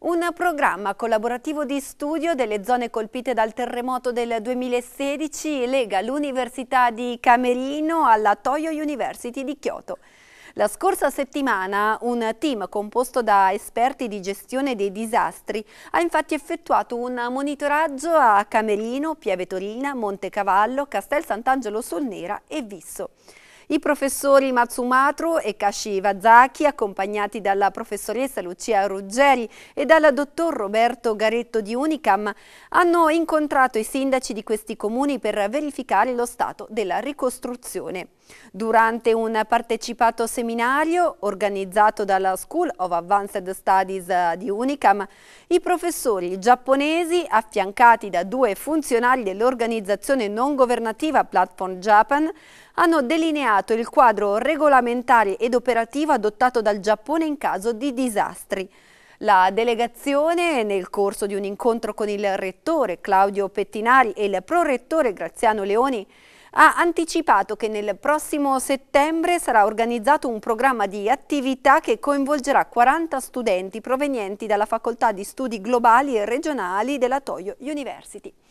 Un programma collaborativo di studio delle zone colpite dal terremoto del 2016 lega l'Università di Camerino alla Toyo University di Kyoto. La scorsa settimana un team composto da esperti di gestione dei disastri ha infatti effettuato un monitoraggio a Camerino, Pieve Torina, Montecavallo, Castel Sant'Angelo Solnera e Visso. I professori Matsumatro e Kashi Iwazaki, accompagnati dalla professoressa Lucia Ruggeri e dal dottor Roberto Garetto di Unicam, hanno incontrato i sindaci di questi comuni per verificare lo stato della ricostruzione. Durante un partecipato seminario organizzato dalla School of Advanced Studies eh, di Unicam, i professori giapponesi, affiancati da due funzionari dell'organizzazione non governativa Platform Japan, hanno delineato il quadro regolamentare ed operativo adottato dal Giappone in caso di disastri. La delegazione, nel corso di un incontro con il rettore Claudio Pettinari e il prorettore Graziano Leoni, ha anticipato che nel prossimo settembre sarà organizzato un programma di attività che coinvolgerà 40 studenti provenienti dalla Facoltà di Studi Globali e Regionali della Toyo University.